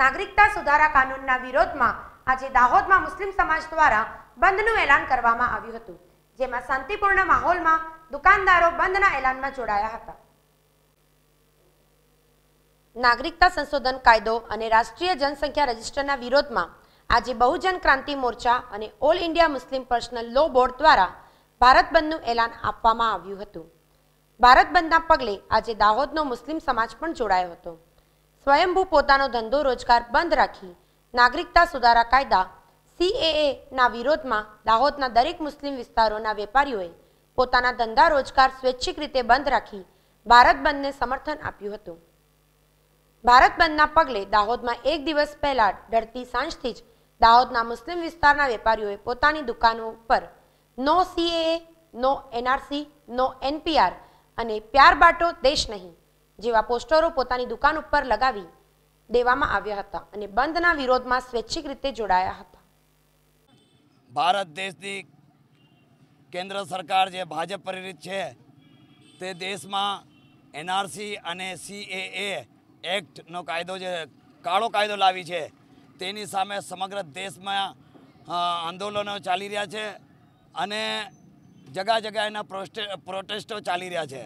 નાગરિકતા સુધારા કાનૂનના વિરોધમાં આજે દાહોદમાં મુસ્લિમ સમાજ દ્વારા બંધનું એલાન કરવામાં આવ્યું હતું જેમાં શાંતિપૂર્ણ માહોલમાં દુકાનદારો બંધના એલાનમાં જોડાયા હતા નાગરિકતા સંશોધન કાયદો અને રાષ્ટ્રીય જનસંખ્યા રજિસ્ટરના વિરોધમાં આજે બહુજન ક્રાંતિ મોરચા અને all India Muslim personal law board દ્વારા ભારત બંધનું એલાન આપવામાં આવ્યું હતું ભારત બંધના પગલે આજે દાહોદનો મુસ્લિમ સમાજ પણ જોડાયો હતો સ્વયંભૂ પોતાનો ધંધો રોજગાર બંધ રાખી નાગરિકતા સુધારા કાયદા સીએએના વિરોધમાં દાહોદના દરેક મુસ્લિમ વિસ્તારોના વેપારીઓએ પોતાના ધંધા રોજગાર સ્વૈચ્છિક રીતે બંધ રાખી ભારત બંધને સમર્થન આપ્યું હતું ભારત બંધના પગલે દાહોદમાં એક દિવસ પહેલા ડરતી સાંજથી જ દાહોદના મુસ્લિમ વિસ્તારના વેપારીઓએ પોતાની દુકાનો ઉપર no CAA no NRC no NPR અને પ્યાર બાટો દેશ નહીં જેવા પોસ્ટરો પોતાની દુકાન ઉપર લગાવી દેવામાં આવ્યા હતા અને બંધના વિરોધમાં સ્વૈચ્છિક રીતે જોડાયા હતા ભારત દેશની કેન્દ્ર સરકાર જે ભાજપ પ્રેરિત છે તે દેશમાં એનઆરસી અને સીએએ એક્ટનો કાયદો જે કાળો કાયદો લાવી છે તેની સામે સમગ્ર દેશમાં આંદોલનો ચાલી રહ્યા છે અને જગા જગા એના પ્રોટેસ્ટો ચાલી રહ્યા છે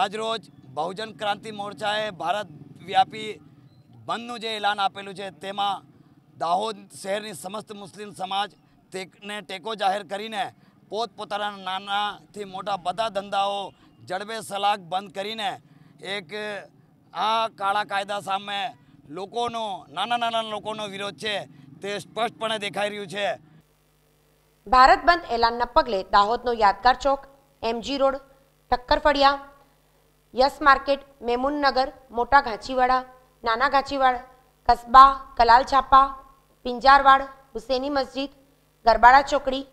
આજરોજ બહુજન ક્રાંતિ મોરચાએ ભારત વ્યાપી બંધનું જે એલાન આપેલું છે તેમાં દાહોદ શહેરની સમસ્ત મુસ્લિમ સમાજ તેને ટેકો જાહેર કરીને પોતપોતાના નાનાથી મોટા બધા ધંધાઓ જડબે સલાક બંધ કરીને એક આ કાળા કાયદા સામે લોકોનો નાના નાના લોકોનો વિરોધ છે તે સ્પષ્ટપણે દેખાઈ રહ્યું છે ભારત બંધ એલાનના પગલે દાહોદનો Yadgar Chowk MG road Thakkarphaliya yes market Memunnagar Mota Ghanchivada નાના ઘાંચીવાડ કસ્બા કલાલ છાપા પિંજારવાડ હુસેની મસ્જિદ ગરબાડા ચોકડી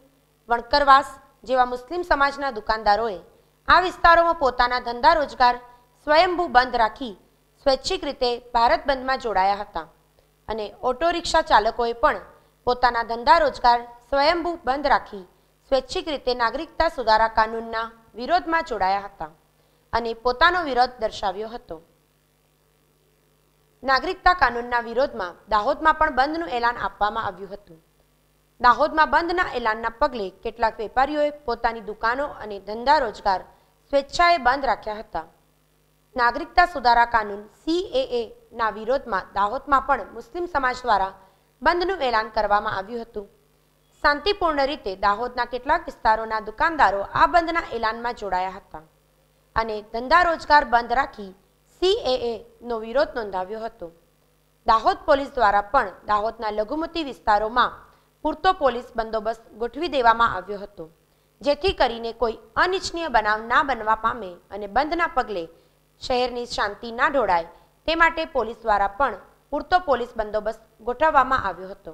વણકરવાસ જેવા મુસ્લિમ સમાજના દુકાનદારોએ આ વિસ્તારોમાં પોતાના ધંધા રોજગાર સ્વયંભૂ બંધ રાખી સ્વૈચ્છિક રીતે ભારત બંધમાં જોડાયા હતા અને ઓટો રિક્ષા ચાલકોએ પણ પોતાના ધંધા રોજગાર સ્વયંભૂ બંધ રાખી સ્વૈચ્છિક રીતે નાગરિકતા સુધારા કાનૂનના વિરોધમાં જોડાયા હતા અને પોતાનો વિરોધ દર્શાવ્યો હતો નાગરિકતા કાનૂનના વિરોધમાં દાહોદમાં પણ બંધનું એલાન આપવામાં આવ્યું હતું દાહોદમાં બંધના એલાનના પગલે કેટલાક વેપારીઓએ પોતાની દુકાનો અને ધંધા રોજગાર સ્વેચ્છાએ બંધ રાખ્યા હતા નાગરિકતા સુધારા કાનૂન સીએએ ના વિરોધમાં દાહોદમાં પણ મુસ્લિમ સમાજ દ્વારા બંધનું એલાન કરવામાં આવ્યું હતું શાંતિપૂર્ણ રીતે દાહોદના કેટલાક વિસ્તારોના દુકાનદારો આ બંધના એલાનમાં જોડાયા હતા અને ધંધા રોજગાર બંધ રાખી સીએએ નો વિરોધ નોંધાવ્યો હતો દાહોદ પોલીસ દ્વારા પણ દાહોદના લઘુમતી વિસ્તારોમાં પૂરતો પોલીસ બંદોબસ્ત ગોઠવી દેવામાં આવ્યો હતો જેથી કરીને કોઈ અનિચ્છનીય બનાવ ના બનવા પામે અને બંધના પગલે શહેરની શાંતિ ના ઢોળાય તે માટે પોલીસ દ્વારા પણ પૂરતો પોલીસ બંદોબસ્ત ગોઠવવામાં આવ્યો હતો